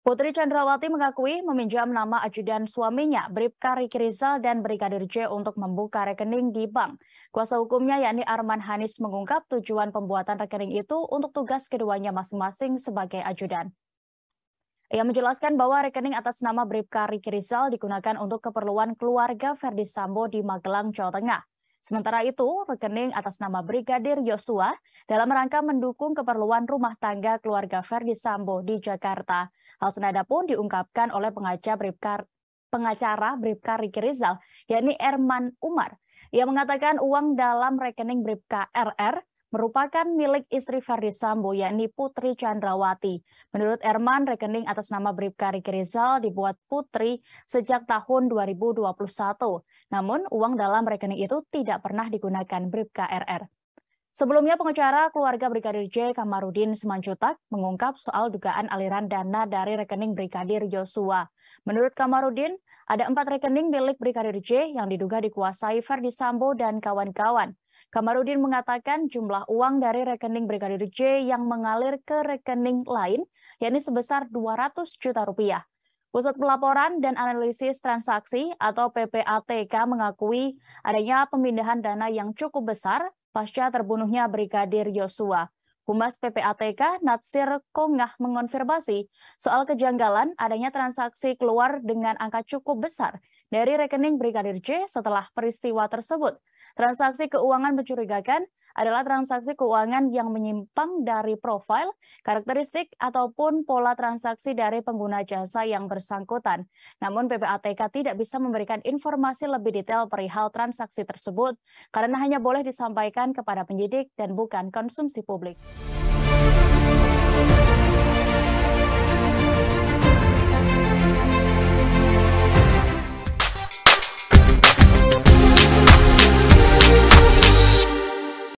Putri Chandrawati mengakui meminjam nama ajudan suaminya, Bripka Riki Rizal dan Brigadir J untuk membuka rekening di bank. Kuasa hukumnya yakni Arman Hanis mengungkap tujuan pembuatan rekening itu untuk tugas keduanya masing-masing sebagai ajudan. Ia menjelaskan bahwa rekening atas nama Bripka Riki Rizal digunakan untuk keperluan keluarga Verdi Sambo di Magelang, Jawa Tengah. Sementara itu, rekening atas nama Brigadir Yosua dalam rangka mendukung keperluan rumah tangga keluarga Verdi Sambo di Jakarta. Hal senada pun diungkapkan oleh pengacara Bribka, pengacara Bribka Riki Rizal, yakni Erman Umar. Ia mengatakan uang dalam rekening Bribka RR merupakan milik istri Ferdi Sambo, yakni Putri Chandrawati. Menurut Erman, rekening atas nama Bribka Riki Rizal dibuat Putri sejak tahun 2021. Namun, uang dalam rekening itu tidak pernah digunakan Bribka RR. Sebelumnya, pengacara keluarga Brigadir J. Kamarudin Semanjutak, mengungkap soal dugaan aliran dana dari rekening Brigadir Yosua. Menurut Kamarudin, ada empat rekening milik Brigadir J yang diduga dikuasai Ferdi Sambo dan kawan-kawan. Kamarudin mengatakan jumlah uang dari rekening Brigadir J yang mengalir ke rekening lain, yakni sebesar 200 juta rupiah. Pusat Pelaporan dan Analisis Transaksi atau PPATK mengakui adanya pemindahan dana yang cukup besar pasca terbunuhnya Brigadir Yosua. Humas PPATK Natsir Kongah mengonfirmasi soal kejanggalan adanya transaksi keluar dengan angka cukup besar dari rekening Brigadir J setelah peristiwa tersebut. Transaksi keuangan mencurigakan adalah transaksi keuangan yang menyimpang dari profil, karakteristik, ataupun pola transaksi dari pengguna jasa yang bersangkutan. Namun PPATK tidak bisa memberikan informasi lebih detail perihal transaksi tersebut karena hanya boleh disampaikan kepada penyidik dan bukan konsumsi publik.